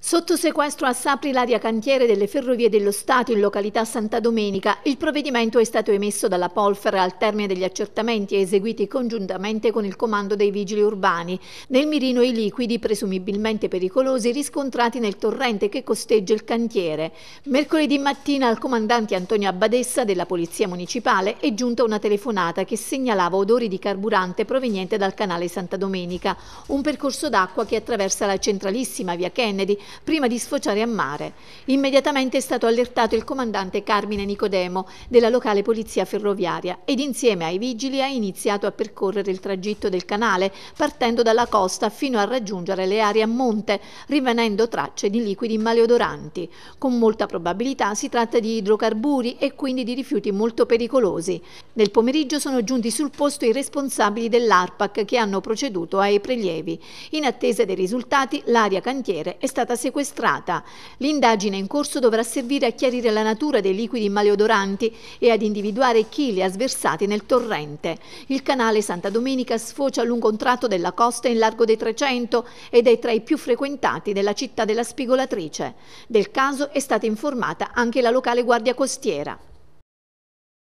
Sotto sequestro a Sapri l'area cantiere delle Ferrovie dello Stato in località Santa Domenica, il provvedimento è stato emesso dalla Polfer al termine degli accertamenti eseguiti congiuntamente con il comando dei vigili urbani. Nel mirino i liquidi presumibilmente pericolosi riscontrati nel torrente che costeggia il cantiere. Mercoledì mattina al comandante Antonio Abbadessa della Polizia Municipale è giunta una telefonata che segnalava odori di carburante proveniente dal canale Santa Domenica, un percorso d'acqua che attraversa la centralissima via Kennedy prima di sfociare a mare. Immediatamente è stato allertato il comandante Carmine Nicodemo della locale polizia ferroviaria ed insieme ai vigili ha iniziato a percorrere il tragitto del canale partendo dalla costa fino a raggiungere le aree a monte, rivenendo tracce di liquidi maleodoranti. Con molta probabilità si tratta di idrocarburi e quindi di rifiuti molto pericolosi. Nel pomeriggio sono giunti sul posto i responsabili dell'ARPAC che hanno proceduto ai prelievi. In attesa dei risultati, l'area cantiere è stata sequestrata. L'indagine in corso dovrà servire a chiarire la natura dei liquidi maleodoranti e ad individuare chi li ha sversati nel torrente. Il canale Santa Domenica sfocia lungo un tratto della costa in largo dei 300 ed è tra i più frequentati della città della spigolatrice. Del caso è stata informata anche la locale guardia costiera.